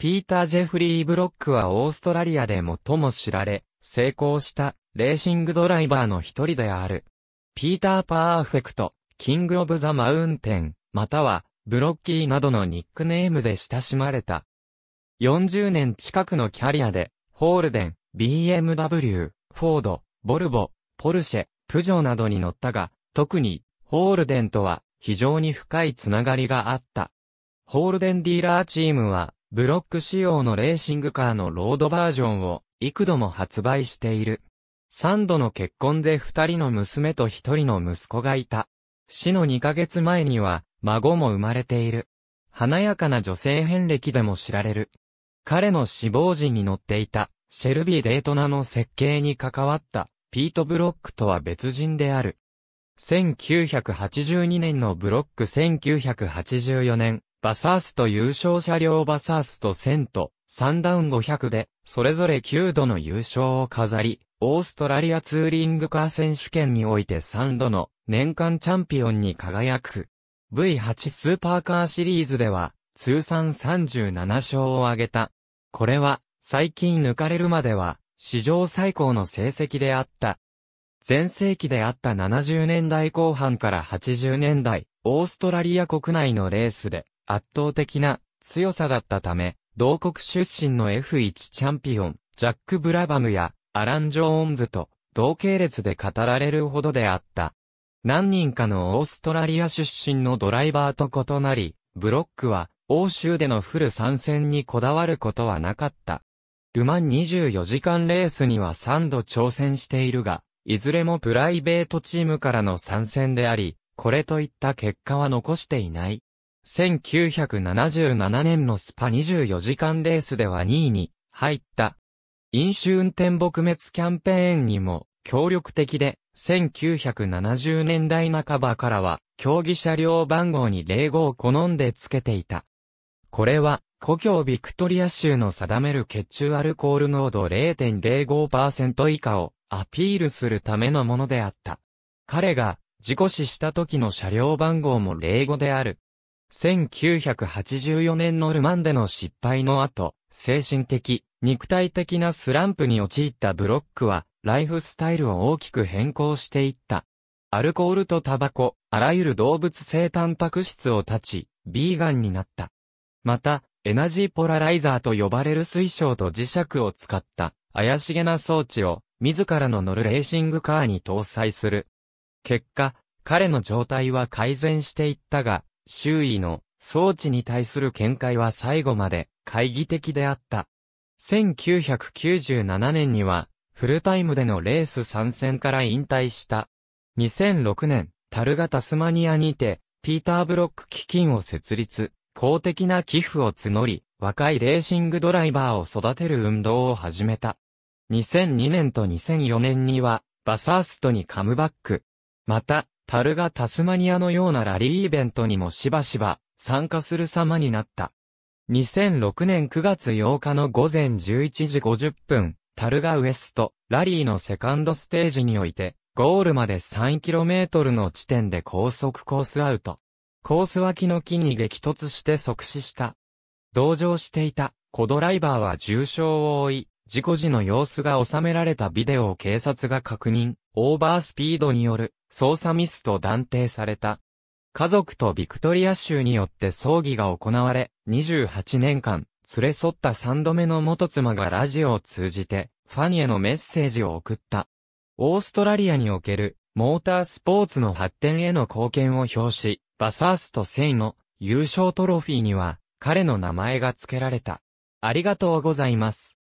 ピーター・ジェフリー・ブロックはオーストラリアで最も知られ、成功したレーシングドライバーの一人である。ピーター・パーフェクト、キング・オブ・ザ・マウンテン、またはブロッキーなどのニックネームで親しまれた。40年近くのキャリアで、ホールデン、BMW、フォード、ボルボ、ポルシェ、プジョーなどに乗ったが、特に、ホールデンとは非常に深いつながりがあった。ホールデンディーラーチームは、ブロック仕様のレーシングカーのロードバージョンを幾度も発売している。三度の結婚で二人の娘と一人の息子がいた。死の二ヶ月前には孫も生まれている。華やかな女性遍歴でも知られる。彼の死亡時に乗っていたシェルビー・デートナの設計に関わったピート・ブロックとは別人である。1982年のブロック1984年、バサースト優勝車両バサースト1000と3ダウン500で、それぞれ9度の優勝を飾り、オーストラリアツーリングカー選手権において3度の年間チャンピオンに輝く。V8 スーパーカーシリーズでは、通算37勝を挙げた。これは、最近抜かれるまでは、史上最高の成績であった。前世紀であった70年代後半から80年代、オーストラリア国内のレースで、圧倒的な強さだったため、同国出身の F1 チャンピオン、ジャック・ブラバムやアラン・ジョーンズと同系列で語られるほどであった。何人かのオーストラリア出身のドライバーと異なり、ブロックは欧州でのフル参戦にこだわることはなかった。ルマン24時間レースには3度挑戦しているが、いずれもプライベートチームからの参戦であり、これといった結果は残していない。1977年のスパ24時間レースでは2位に入った。飲酒運転撲滅キャンペーンにも協力的で、1970年代半ばからは、競技車両番号に0語を好んでつけていた。これは、故郷ビクトリア州の定める血中アルコール濃度0.05%以下をアピールするためのものであった。彼が、事故死した時の車両番号も05である1984年のルマンでの失敗の後、精神的、肉体的なスランプに陥ったブロックは、ライフスタイルを大きく変更していった。アルコールとタバコ、あらゆる動物性タンパク質を断ち、ビーガンになった。また、エナジーポラライザーと呼ばれる水晶と磁石を使った、怪しげな装置を、自らの乗るレーシングカーに搭載する。結果、彼の状態は改善していったが、周囲の装置に対する見解は最後まで懐疑的であった。1997年には、フルタイムでのレース参戦から引退した。2006年、タルガタスマニアにて、ピーター・ブロック基金を設立、公的な寄付を募り、若いレーシングドライバーを育てる運動を始めた。2002年と2004年には、バサーストにカムバック。また、タルがタスマニアのようなラリーイベントにもしばしば参加する様になった。2006年9月8日の午前11時50分、タルガウエスト、ラリーのセカンドステージにおいて、ゴールまで 3km の地点で高速コースアウト。コース脇の木に激突して即死した。同乗していた、コドライバーは重傷を負い、事故時の様子が収められたビデオを警察が確認、オーバースピードによる操作ミスと断定された。家族とビクトリア州によって葬儀が行われ、28年間、連れ添った3度目の元妻がラジオを通じて、ファンへのメッセージを送った。オーストラリアにおける、モータースポーツの発展への貢献を表し、バサースとセイの優勝トロフィーには、彼の名前が付けられた。ありがとうございます。